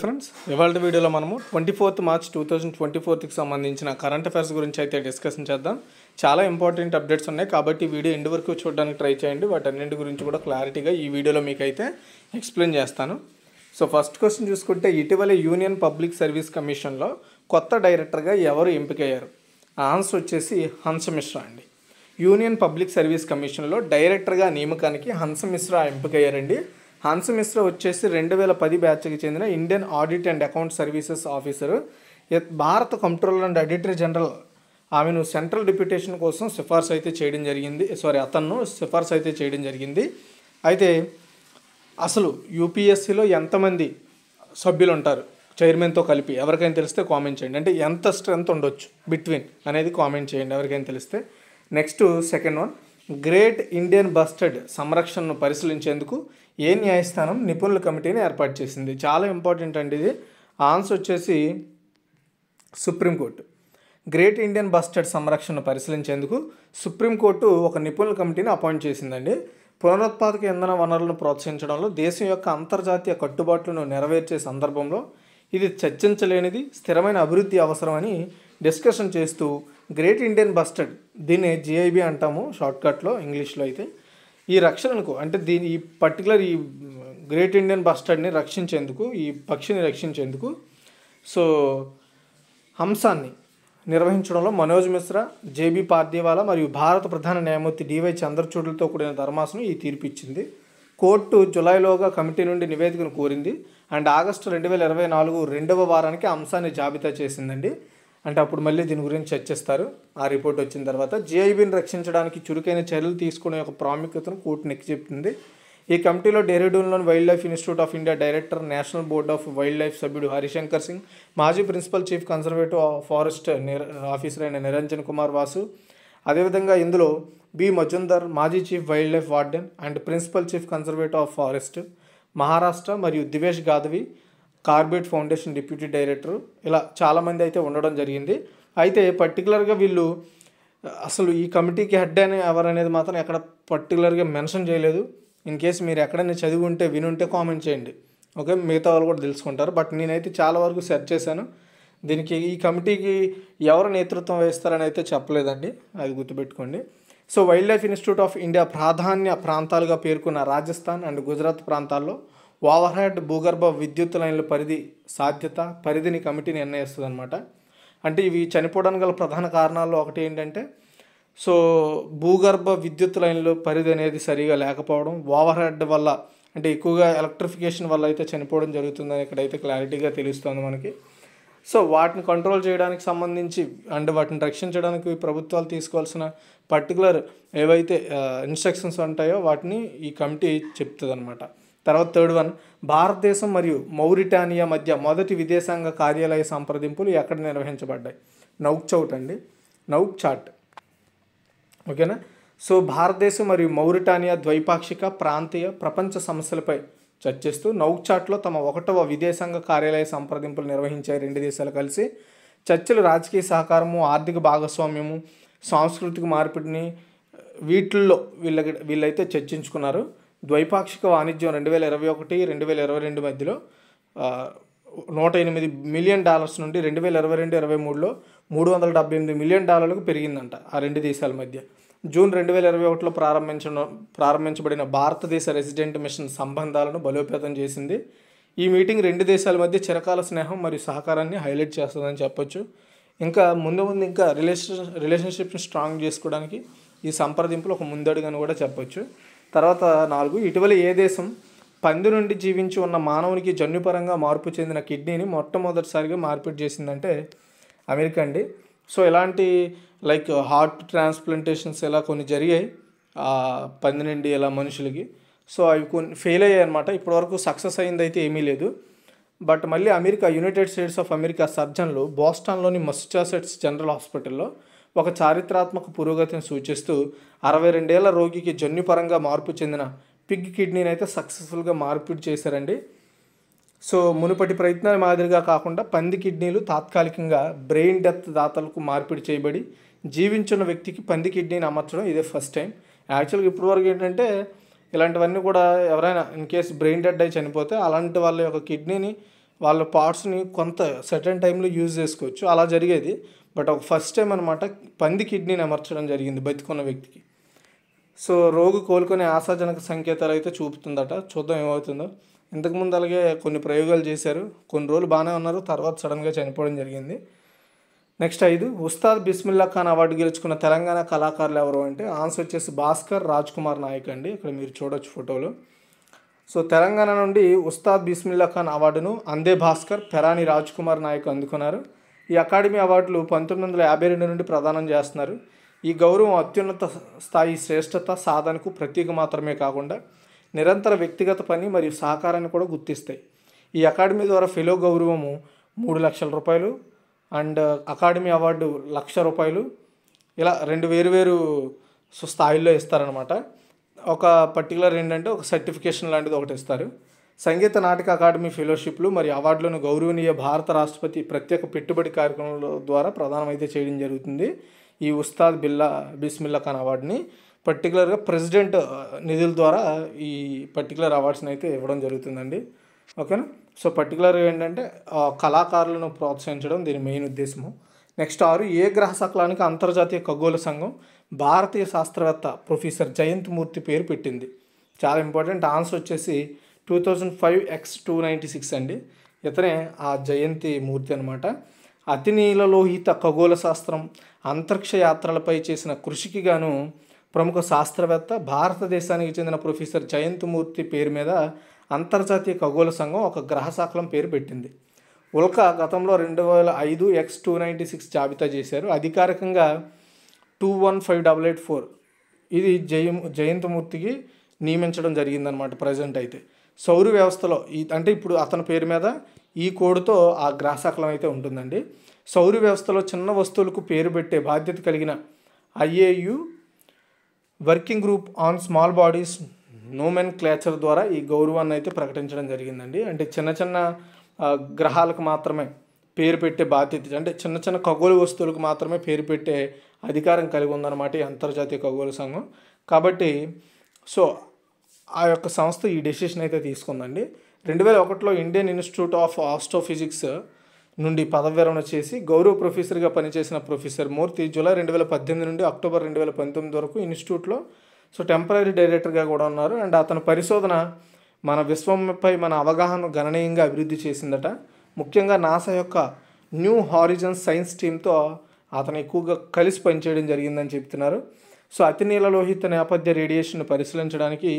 friends ఇవాళ వీడియోలో మనము twenty fourth March two thousand twenty ఫోర్త్కి సంబంధించిన కరెంట్ అఫైర్స్ గురించి అయితే డిస్కషన్ చేద్దాం చాలా ఇంపార్టెంట్ అప్డేట్స్ ఉన్నాయి కాబట్టి వీడియో ఎండు వరకు చూడడానికి ట్రై చేయండి వాటన్నింటి గురించి కూడా క్లారిటీగా ఈ వీడియోలో మీకు అయితే ఎక్స్ప్లెయిన్ చేస్తాను సో ఫస్ట్ క్వశ్చన్ చూసుకుంటే ఇటీవల యూనియన్ పబ్లిక్ సర్వీస్ కమిషన్లో కొత్త డైరెక్టర్గా ఎవరు ఎంపికయ్యారు ఆన్సర్ వచ్చేసి హంసమిశ్రా అండి యూనియన్ పబ్లిక్ సర్వీస్ కమిషన్లో డైరెక్టర్గా నియమకానికి హంసమిశ్రా ఎంపికయ్యారండి మిశ్రా వచ్చేసి రెండు వేల పది బ్యాచ్కి చెందిన Indian audit and account services officer భారత కంప్ట్రోలర్ అండ్ ఆడిటర్ జనరల్ ఆమెను సెంట్రల్ డిప్యూటేషన్ కోసం సిఫార్సు అయితే చేయడం జరిగింది సారీ అతను సిఫార్సు అయితే చేయడం జరిగింది అయితే అసలు యూపీఎస్సీలో ఎంతమంది సభ్యులు ఉంటారు చైర్మన్తో కలిపి ఎవరికైనా తెలిస్తే కామెంట్ చేయండి అంటే ఎంత స్ట్రెంత్ ఉండొచ్చు బిట్వీన్ అనేది కామెంట్ చేయండి ఎవరికైనా తెలిస్తే next second one great Indian bustard సంరక్షణను పరిశీలించేందుకు ఏ న్యాయస్థానం నిపుణుల కమిటీని ఏర్పాటు చేసింది చాలా ఇంపార్టెంట్ అండి ఇది ఆన్సర్ వచ్చేసి సుప్రీంకోర్టు గ్రేట్ ఇండియన్ బస్టర్డ్ సంరక్షణను పరిశీలించేందుకు సుప్రీంకోర్టు ఒక నిపుణుల కమిటీని అపాయింట్ చేసిందండి పునరుత్పాదక ఇంధన వనరులను ప్రోత్సహించడంలో దేశం యొక్క అంతర్జాతీయ కట్టుబాట్లను నెరవేర్చే సందర్భంలో ఇది చర్చించలేనిది స్థిరమైన అభివృద్ధి అవసరమని డిస్కషన్ చేస్తూ గ్రేట్ ఇండియన్ బస్టర్డ్ దీన్ని జిఐబి అంటాము షార్ట్కట్లో ఇంగ్లీష్లో అయితే ఈ రక్షణకు అంటే దీని ఈ పర్టికులర్ ఈ గ్రేట్ ఇండియన్ బస్టర్డ్ని రక్షించేందుకు ఈ పక్షిని రక్షించేందుకు సో హంసాన్ని నిర్వహించడంలో మనోజ్ మిశ్రా జేబీ పార్దేవాలా మరియు భారత ప్రధాన న్యాయమూర్తి డివై చంద్రచూడ్లతో కూడిన ధర్మాసనం ఈ తీర్పిచ్చింది కోర్టు జులైలోగా కమిటీ నుండి నివేదికను కోరింది అండ్ ఆగస్టు రెండు వేల ఇరవై నాలుగు రెండవ వారానికి అంశాన్ని జాబితా చేసిందండి అంటే అప్పుడు మళ్ళీ దీని గురించి చర్చిస్తారు ఆ రిపోర్ట్ వచ్చిన తర్వాత జేఐబీని రక్షించడానికి చురుకైన చర్యలు తీసుకునే ఒక ప్రాముఖ్యతను కోర్టు నెక్కి చెప్తుంది ఈ కమిటీలో డెహ్రాడూన్లోని wild life institute of India director national board of wild life సభ్యుడు హరిశంకర్ సింగ్ మాజీ principal chief conservative forest officer అయిన నిరంజన్ కుమార్ వాసు అదేవిధంగా ఇందులో బి మజుందర్ మాజీ chief wild life warden and principal chief conservative of forest Maharashtra మరియు Divesh Gadhvi Corbett foundation deputy director ఇలా చాలామంది అయితే ఉండడం జరిగింది అయితే పర్టికులర్గా వీళ్ళు అసలు ఈ కమిటీకి హెడ్ ఎవరు అనేది మాత్రం ఎక్కడ పర్టికులర్గా మెన్షన్ చేయలేదు ఇన్ కేసు మీరు ఎక్కడైనా చదివి ఉంటే వినుంటే కామెంట్ చేయండి ఓకే మిగతా వాళ్ళు కూడా తెలుసుకుంటారు బట్ నేనైతే చాలా వరకు సెర్చ్ చేశాను దీనికి ఈ కమిటీకి ఎవరు నేతృత్వం వేస్తారని అయితే చెప్పలేదండి అది గుర్తుపెట్టుకోండి so wild life institute of India ప్రాధాన్య ప్రాంతాలుగా పేర్కొన్న రాజస్థాన్ అండ్ గుజరాత్ ప్రాంతాల్లో ఓవర్హెడ్ భూగర్భ విద్యుత్ లైన్ల పరిధి సాధ్యత పరిధిని కమిటీ నిర్ణయిస్తుంది అనమాట అంటే ఇవి చనిపోవడానికి గల ప్రధాన కారణాల్లో ఒకటి ఏంటంటే సో భూగర్భ విద్యుత్ లైన్లు పరిధి అనేది సరిగా లేకపోవడం ఓవర్ హెడ్ వల్ల అంటే ఎక్కువగా ఎలక్ట్రిఫికేషన్ వల్ల అయితే చనిపోవడం జరుగుతుందని ఇక్కడైతే క్లారిటీగా తెలుస్తుంది మనకి సో వాటిని కంట్రోల్ చేయడానికి సంబంధించి అండ్ వాటిని రక్షించడానికి ప్రభుత్వాలు తీసుకోవాల్సిన పర్టికులర్ ఏవైతే ఇన్స్ట్రక్షన్స్ ఉంటాయో వాటిని ఈ కమిటీ చెప్తుంది అనమాట తర్వాత థర్డ్ వన్ భారతదేశం మరియు మౌరిటానియా మధ్య మొదటి విదేశాంగ కార్యాలయ సంప్రదింపులు ఎక్కడ నిర్వహించబడ్డాయి నౌక్ చౌట్ అండి నౌక్చాట్ ఓకేనా సో భారతదేశం మరియు మౌరిటానియా ద్వైపాక్షిక ప్రాంతీయ ప్రపంచ సమస్యలపై చర్చిస్తూ నౌక్చాట్లో తమ ఒకటవ విదేశాంగ కార్యాలయ సంప్రదింపులు నిర్వహించాయి రెండు దేశాలు కలిసి చర్చలు రాజకీయ సహకారము ఆర్థిక భాగస్వామ్యము సాంస్కృతిక మార్పిడిని వీటిల్లో వీళ్ళ వీళ్ళైతే చర్చించుకున్నారు ద్వైపాక్షిక వాణిజ్యం రెండు వేల ఇరవై ఒకటి రెండు వేల ఇరవై రెండు మధ్యలో నూట ఎనిమిది మిలియన్ డాలర్స్ నుండి రెండు వేల ఇరవై రెండు ఇరవై మూడులో మూడు వందల డెబ్బై ఎనిమిది మిలియన్ డాలర్లకు పెరిగిందంట ఆ రెండు దేశాల మధ్య జూన్ రెండు వేల ఇరవై ఒకటిలో ప్రారంభించడం ప్రారంభించబడిన భారతదేశ రెసిడెంట్ మిషన్ సంబంధాలను బలోపేతం చేసింది ఈ మీటింగ్ రెండు దేశాల మధ్య చిరకాల స్నేహం మరియు సహకారాన్ని హైలైట్ చేస్తుందని చెప్పొచ్చు ఇంకా ముందు ముందు ఇంకా రిలేషన్ రిలేషన్షిప్ని స్ట్రాంగ్ చేసుకోవడానికి ఈ సంప్రదింపులు ఒక అని కూడా చెప్పొచ్చు తర్వాత నాలుగు ఇటీవల ఏ దేశం పంది నుండి జీవించి ఉన్న మానవునికి జన్యుపరంగా మార్పు చెందిన కిడ్నీని మొట్టమొదటిసారిగా మార్పిడి చేసిందంటే అమెరికా అండి సో ఇలాంటి లైక్ హార్ట్ ట్రాన్స్ప్లాంటేషన్స్ ఇలా కొన్ని జరిగాయి పంది నుండి ఇలా మనుషులకి సో అవి కొన్ని ఫెయిల్ అయ్యాయి అనమాట ఇప్పటివరకు సక్సెస్ అయింది అయితే ఏమీ లేదు బట్ మళ్ళీ America United States of America సర్జన్లు బోస్టాన్లోని మస్టాసెట్స్ జనరల్ హాస్పిటల్లో ఒక చారిత్రాత్మక పురోగతిని సూచిస్తూ అరవై రెండేళ్ల రోగికి జన్యుపరంగా మార్పు చెందిన పిగ్ కిడ్నీని అయితే సక్సెస్ఫుల్గా మార్పిడి చేశారండి సో మునుపటి ప్రయత్నాల మాదిరిగా కాకుండా పంది కిడ్నీలు తాత్కాలికంగా బ్రెయిన్ డెత్ దాతలకు మార్పిడి చేయబడి జీవించిన వ్యక్తికి పంది కిడ్నీని అమర్చడం ఇదే ఫస్ట్ టైం యాక్చువల్గా వరకు ఏంటంటే ఇలాంటివన్నీ కూడా ఎవరైనా ఇన్ కేసు బ్రెయిన్ డెడ్ అయి చనిపోతే అలాంటి వాళ్ళ యొక్క కిడ్నీని వాళ్ళ పార్ట్స్ని కొంత సర్టన్ టైంలో యూజ్ చేసుకోవచ్చు అలా జరిగేది బట్ ఒక ఫస్ట్ టైం అనమాట పంది కిడ్నీని అమర్చడం జరిగింది బతికున్న వ్యక్తికి సో రోగు కోలుకునే ఆశాజనక సంకేతాలు అయితే చూపుతుందట చూద్దాం ఏమవుతుందో ఇంతకుముందు అలాగే కొన్ని ప్రయోగాలు చేశారు కొన్ని రోజులు బాగానే ఉన్నారు తర్వాత సడన్గా చనిపోవడం జరిగింది నెక్స్ట్ ఐదు ఉస్తాద్ బిస్మిల్లా ఖాన్ అవార్డు గెలుచుకున్న తెలంగాణ కళాకారులు ఎవరు అంటే ఆన్సర్ వచ్చేసి భాస్కర్ రాజ్ కుమార్ నాయక్ అండి ఇక్కడ మీరు చూడొచ్చు ఫోటోలో సో తెలంగాణ నుండి ఉస్తాద్ బిస్మిల్లా ఖాన్ అవార్డును అందే భాస్కర్ పెరాని రాజ్ కుమార్ నాయక్ అందుకున్నారు ఈ అకాడమీ అవార్డులు పంతొమ్మిది వందల యాభై రెండు నుండి ప్రదానం చేస్తున్నారు ఈ గౌరవం అత్యున్నత స్థాయి శ్రేష్టత సాధనకు ప్రతీక మాత్రమే కాకుండా నిరంతర వ్యక్తిగత పని మరియు సహకారాన్ని కూడా గుర్తిస్తాయి ఈ అకాడమీ ద్వారా ఫెలో గౌరవము మూడు లక్షల రూపాయలు అండ్ అకాడమీ అవార్డు లక్ష రూపాయలు ఇలా రెండు వేరు వేరు స్థాయిల్లో ఇస్తారనమాట ఒక పర్టికులర్ ఏంటంటే ఒక సర్టిఫికేషన్ లాంటిది ఒకటి ఇస్తారు సంగీత నాటక అకాడమీ ఫెలోషిప్లు మరియు అవార్డులను గౌరవనీయ భారత రాష్ట్రపతి ప్రత్యేక పెట్టుబడి కార్యక్రమాల ద్వారా ప్రధానమైతే చేయడం జరుగుతుంది ఈ ఉస్తాద్ బిల్లా బిస్మిల్లా ఖాన్ అవార్డుని పర్టికులర్గా ప్రెసిడెంట్ నిధుల ద్వారా ఈ పర్టికులర్ అవార్డ్స్ని అయితే ఇవ్వడం జరుగుతుందండి ఓకేనా సో పర్టికులర్గా ఏంటంటే కళాకారులను ప్రోత్సహించడం దీని మెయిన్ ఉద్దేశము నెక్స్ట్ ఆరు ఏ గ్రహ సకలానికి అంతర్జాతీయ ఖగోళ సంఘం భారతీయ శాస్త్రవేత్త ప్రొఫెసర్ మూర్తి పేరు పెట్టింది చాలా ఇంపార్టెంట్ ఆన్సర్ వచ్చేసి two thousand five X two ninety six అండి ఇతనే ఆ జయంతి మూర్తి అనమాట నీలలోహిత ఖగోళ శాస్త్రం అంతరిక్ష యాత్రలపై చేసిన కృషికి గాను ప్రముఖ శాస్త్రవేత్త భారతదేశానికి చెందిన ప్రొఫెసర్ మూర్తి పేరు మీద అంతర్జాతీయ ఖగోళ సంఘం ఒక గ్రహశాఖలం పేరు పెట్టింది ఉల్కా గతంలో రెండు వేల ఐదు ఎక్స్ టూ నైంటీ సిక్స్ జాబితా చేశారు అధికారికంగా two one five double eight four ఇది జయ జయంతమూర్తికి నియమించడం జరిగిందనమాట ప్రజెంట్ అయితే సౌర వ్యవస్థలో ఈ అంటే ఇప్పుడు అతని పేరు మీద ఈ కోడ్తో ఆ గ్రాసాకలం అయితే ఉంటుందండి సౌర వ్యవస్థలో చిన్న వస్తువులకు పేరు పెట్టే బాధ్యత కలిగిన IAU working group on small bodies nomenclature ద్వారా ఈ గౌరవాన్ని అయితే ప్రకటించడం జరిగిందండి అంటే చిన్న చిన్న గ్రహాలకు మాత్రమే పేరు పెట్టే బాధ్యత అంటే చిన్న చిన్న ఖగోళ వస్తువులకు మాత్రమే పేరు పెట్టే అధికారం కలిగి ఉందన్నమాట ఈ అంతర్జాతీయ ఖగోళ సంఘం కాబట్టి సో ఆ యొక్క సంస్థ ఈ డెసిషన్ అయితే తీసుకుందండి రెండు వేల ఒకటిలో ఇండియన్ ఇన్స్టిట్యూట్ ఆఫ్ ఆస్ట్రోఫిజిక్స్ నుండి పదవి విరమణ చేసి గౌరవ ప్రొఫెసర్గా పనిచేసిన ప్రొఫెసర్ మూర్తి జూలై రెండు వేల పద్దెనిమిది నుండి అక్టోబర్ రెండు వేల పంతొమ్మిది వరకు ఇన్స్టిట్యూట్లో సో టెంపరీ డైరెక్టర్గా కూడా ఉన్నారు అండ్ అతని పరిశోధన మన విశ్వంపై మన అవగాహన గణనీయంగా అభివృద్ధి చేసిందట ముఖ్యంగా నాసా యొక్క న్యూ హారిజన్ సైన్స్ టీంతో అతను ఎక్కువగా కలిసి పనిచేయడం జరిగిందని చెప్తున్నారు సో అతినీల లోహిత నేపథ్య రేడియేషన్ పరిశీలించడానికి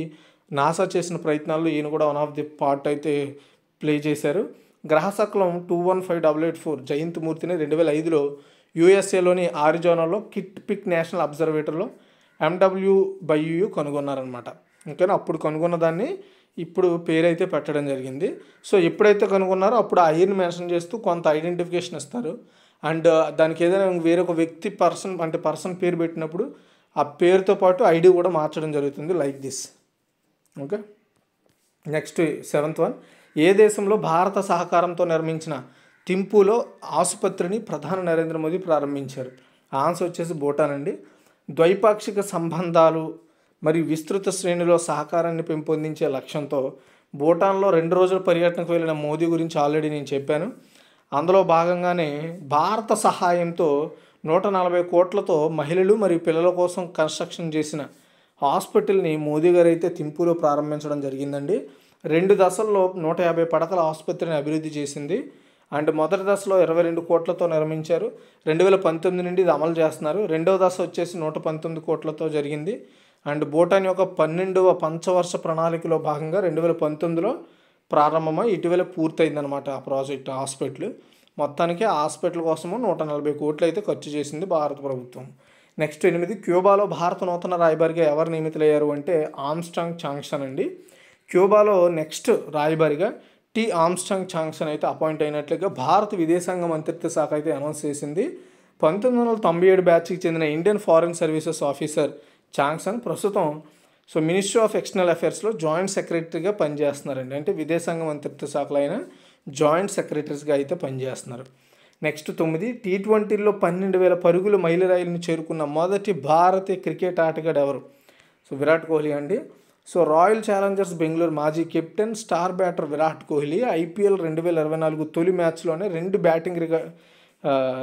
నాసా చేసిన ప్రయత్నాల్లో ఈయన కూడా వన్ ఆఫ్ ది పార్ట్ అయితే ప్లే చేశారు గ్రహసకలం two one five double eight four Jayant మూర్తిని రెండు వేల ఐదులో యూఎస్ఏలోని ఆరిజోనాలో కిట్ పిక్ నేషనల్ అబ్జర్వేటర్లో ఎండబ్ల్యూ బైయు కనుగొన్నారనమాట ఓకేనా అప్పుడు కనుగొన్న దాన్ని ఇప్పుడు పేరైతే పెట్టడం జరిగింది సో ఎప్పుడైతే కనుగొన్నారో అప్పుడు ఆ ఐర్ని మెన్షన్ చేస్తూ కొంత ఐడెంటిఫికేషన్ ఇస్తారు అండ్ దానికి ఏదైనా వేరొక వ్యక్తి పర్సన్ అంటే పర్సన్ పేరు పెట్టినప్పుడు ఆ పేరుతో పాటు ఐడి కూడా మార్చడం జరుగుతుంది like this okay next seventh one ఏ దేశంలో భారత సహకారంతో నిర్మించిన థింపులో ఆసుపత్రిని ప్రధాని నరేంద్ర మోదీ ప్రారంభించారు ఆన్సర్ వచ్చేసి భూటాన్ అండి ద్వైపాక్షిక సంబంధాలు మరియు విస్తృత శ్రేణిలో సహకారాన్ని పెంపొందించే లక్ష్యంతో భూటాన్లో రెండు రోజుల పర్యటనకు వెళ్ళిన మోదీ గురించి ఆల్రెడీ నేను చెప్పాను అందులో భాగంగానే భారత సహాయంతో నూట నలభై కోట్లతో మహిళలు మరియు పిల్లల కోసం కన్స్ట్రక్షన్ చేసిన హాస్పిటల్ని మోదీ గారు అయితే తింపూలో ప్రారంభించడం జరిగిందండి రెండు దశల్లో నూట యాభై పడకల ఆసుపత్రిని అభివృద్ధి చేసింది అండ్ మొదటి దశలో ఇరవై రెండు కోట్లతో నిర్మించారు రెండు వేల పంతొమ్మిది నుండి ఇది అమలు చేస్తున్నారు రెండవ దశ వచ్చేసి నూట పంతొమ్మిది కోట్లతో జరిగింది అండ్ భూటాన్ యొక్క పన్నెండవ పంచవర్ష ప్రణాళికలో భాగంగా రెండు వేల పంతొమ్మిదిలో ప్రారంభమై ఇటీవల పూర్తయిందనమాట ఆ ప్రాజెక్ట్ హాస్పిటల్ మొత్తానికి హాస్పిటల్ కోసము నూట నలభై కోట్లు అయితే ఖర్చు చేసింది భారత ప్రభుత్వం నెక్స్ట్ ఎనిమిది క్యూబాలో భారత నూతన రాయబారిగా ఎవరు నియమితులయ్యారు అంటే ఆమ్స్టాంగ్ చాంక్షన్ అండి క్యూబాలో నెక్స్ట్ రాయబారిగా టి ఆమ్స్టాంగ్ చాంక్షన్ అయితే అపాయింట్ అయినట్లుగా భారత విదేశాంగ మంత్రిత్వ శాఖ అయితే అనౌన్స్ చేసింది పంతొమ్మిది వందల తొంభై ఏడు బ్యాచ్కి చెందిన Indian foreign services officer Changsan ప్రస్తుతం సో మినిస్ట్రీ ఆఫ్ ఎక్స్టర్నల్ అఫేర్స్లో జాయింట్ సెక్రటరీగా పనిచేస్తున్నారండి అంటే విదేశాంగ మంత్రిత్వ శాఖలో అయినా జాయింట్ సెక్రటరీస్గా అయితే పనిచేస్తున్నారు నెక్స్ట్ తొమ్మిది టీ ట్వంటీలో పన్నెండు వేల పరుగులు మైలురాయిల్ని చేరుకున్న మొదటి భారతీయ క్రికెట్ ఆటగాడు ఎవరు సో విరాట్ కోహ్లీ అండి సో రాయల్ ఛాలెంజర్స్ బెంగళూరు మాజీ captain star batter Virat Kohli IPL రెండు వేల ఇరవై నాలుగు తొలి మ్యాచ్లోనే రెండు బ్యాటింగ్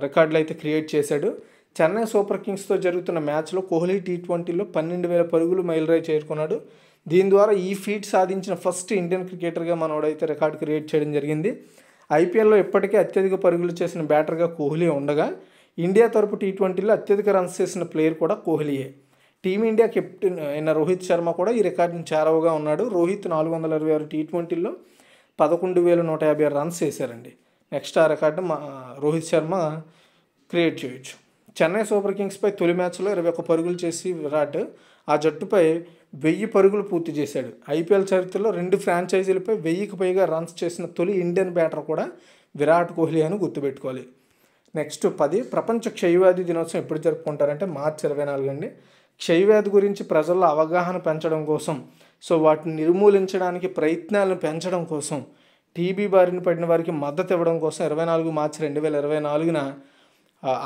రికార్డులు అయితే క్రియేట్ చేశాడు చెన్నై సూపర్ కింగ్స్తో జరుగుతున్న మ్యాచ్లో కోహ్లీ టీ ట్వంటీలో పన్నెండు వేల పరుగులు మైలురాయి చేరుకున్నాడు దీని ద్వారా ఈ ఫీట్ సాధించిన ఫస్ట్ ఇండియన్ క్రికెటర్గా మనోడైతే రికార్డు క్రియేట్ చేయడం జరిగింది ఐపీఎల్లో ఇప్పటికే అత్యధిక పరుగులు చేసిన బ్యాటర్గా కోహ్లీ ఉండగా ఇండియా తరపు టీ ట్వంటీలో అత్యధిక రన్స్ చేసిన ప్లేయర్ కూడా కోహ్లీయే టీమిండియా కెప్టెన్ అయిన రోహిత్ శర్మ కూడా ఈ రికార్డును చేరవగా ఉన్నాడు రోహిత్ నాలుగు వందల అరవై ఆరు టీ ట్వంటీలో పదకొండు వేల నూట యాభై ఆరు రన్స్ చేశారండి నెక్స్ట్ ఆ రికార్డు మా రోహిత్ శర్మ క్రియేట్ చేయొచ్చు చెన్నై సూపర్ కింగ్స్పై తొలి మ్యాచ్లో ఇరవై ఒక్క పరుగులు చేసి విరాట్ ఆ జట్టుపై వెయ్యి పరుగులు పూర్తి చేశాడు ఐపీఎల్ చరిత్రలో రెండు ఫ్రాంచైజీలపై వెయ్యికి పైగా రన్స్ చేసిన తొలి ఇండియన్ బ్యాటర్ కూడా విరాట్ కోహ్లీ అని గుర్తుపెట్టుకోవాలి నెక్స్ట్ పది ప్రపంచ క్షయవ్యాధి దినోత్సవం ఎప్పుడు జరుపుకుంటారంటే మార్చి ఇరవై నాలుగు అండి క్షయవ్యాధి గురించి ప్రజల్లో అవగాహన పెంచడం కోసం సో వాటిని నిర్మూలించడానికి ప్రయత్నాలను పెంచడం కోసం టీబీ బారిన పడిన వారికి మద్దతు ఇవ్వడం కోసం ఇరవై నాలుగు మార్చి రెండు వేల ఇరవై నాలుగున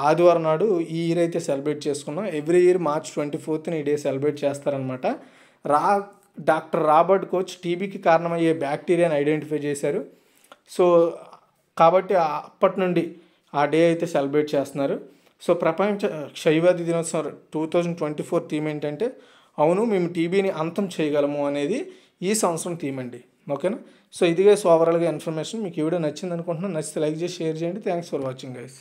ఆదివారం నాడు ఈ ఇయర్ అయితే సెలబ్రేట్ చేసుకున్నాం ఎవ్రీ ఇయర్ మార్చ్ ట్వంటీ ఫోర్త్ని ఈ డే సెలబ్రేట్ చేస్తారనమాట రా డాక్టర్ రాబర్ట్ కోచ్ టీబీకి కారణమయ్యే బ్యాక్టీరియాని ఐడెంటిఫై చేశారు సో కాబట్టి అప్పటి నుండి ఆ డే అయితే సెలబ్రేట్ చేస్తున్నారు సో ప్రపంచ క్షయవ్యాధి దినోత్సవం two thousand twenty four theme ఏంటంటే అవును మేము టీబీని అంతం చేయగలము అనేది ఈ సంవత్సరం థీమ్ అండి ఓకేనా సో ఇదిగే సో ఓవరాల్గా ఇన్ఫర్మేషన్ మీకు ఈ నచ్చింది అనుకుంటున్నాను నచ్చితే లైక్ చేసి షేర్ చేయండి థ్యాంక్స్ ఫర్ వాచింగ్ గైస్